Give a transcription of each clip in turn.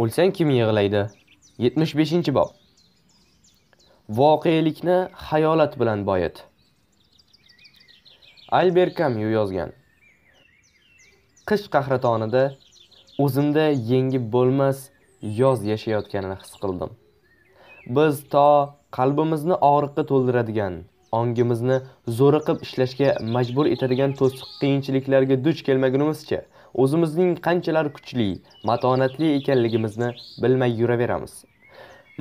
O'lsang kim yig'laydi? 75-bob. Voqelikni xayolat bilan boyit. Albert Camus yozgan. Qish qahratonida o'zimda yengib bo'lmas yoz yashayotganini his qildim. Biz to qalbimizni og'riqqa to'ldiradigan ongimizni zo'riqib ishlashga majbur etadigan to'siq qiyinchiliklarga duch kelmagunimizcha o'zimizning qanchalar kuchli matonatli ekanligimizni bilmay yuraveramiz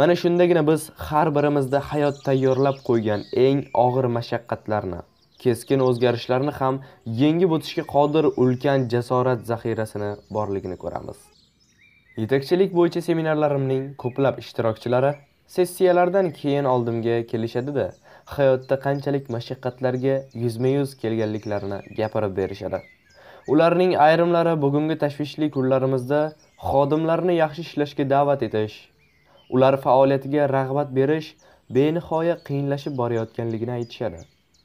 mana shundagina biz har birimizda hayot tayyorlab qo'ygan eng og'ir mashaqqatlarni keskin o'zgarishlarni ham yengib o'tishga qodir ulkan jasorat zaxirasini borligini ko'ramiz yetakchilik bo'yicha seminarlarimning ko'plab ishtirokchilari sessiyalardan keyin oldimga kelishadida hayotda qanchalik mashaqqatlarga yuzma yuz kelganliklarini gapirib berishadi ularning ayrimlari bugungi tashvishli kunlarimizda xodimlarni yaxshi ishlashga da'vat etish ular faoliyatiga rag'bat berish benihoya qiyinlashib borayotganligini aytishadi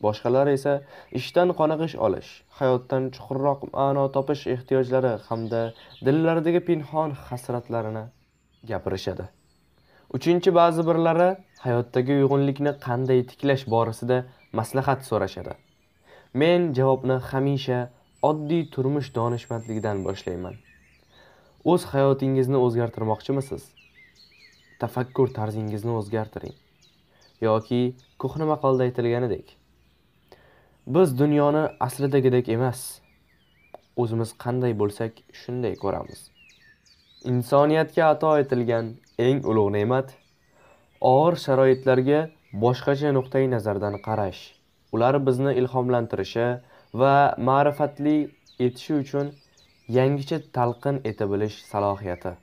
boshqalari esa ishdan qoniqish olish hayotdan chuqurroq ma'no topish ehtiyojlari hamda dillaridagi pinhon hasratlarini gapirishadi uchinchi ba'zi birlari hayotdagi uyg'unlikni qanday tiklash borasida maslahat so'rashadi men javobni hamisha oddiy turmush donishmandligidan boshlayman o'z hayotingizni o'zgartirmoqchimisiz tafakkur tarzingizni o'zgartiring yoki ko'hna maqolda aytilganidek biz dunyoni aslidagidek emas o'zimiz qanday bo'lsak shunday ko'ramiz insoniyatga ato etilgan eng ulug' ne'mat og'ir sharoitlarga boshqacha nuqtai nazardan qarash ular bizni ilhomlantirishi va ma'rifatli etishi uchun yangicha talqin eta bilish salohiyati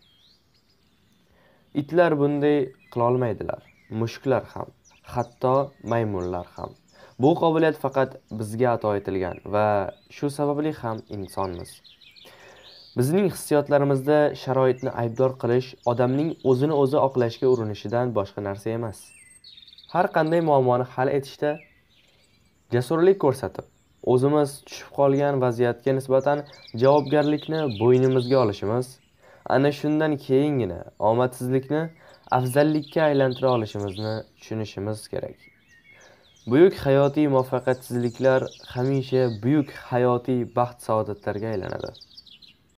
itlar bunday qilolmaydilar mushuklar ham hatto maymunlar ham bu qobiliyat faqat bizga ato etilgan va shu sababli ham insonmiz Bizning hissiyotlarimizda sharoitni aybdor qilish odamning o'zini o'zi oqlashga urinishidan boshqa narsa emas. Har qanday muammoni hal etishda jasurlik ko'rsatib, o'zimiz tushib qolgan vaziyatga nisbatan javobgarlikni bo'ynimizga olishimiz, ana shundan keyingina omadsizlikni afzallikka aylantira olishimizni tushunishimiz kerak. Buyuk hayotiy muvaffaqiyatsizliklar hamisha buyuk hayotiy baxt-saodatlarga aylanadi.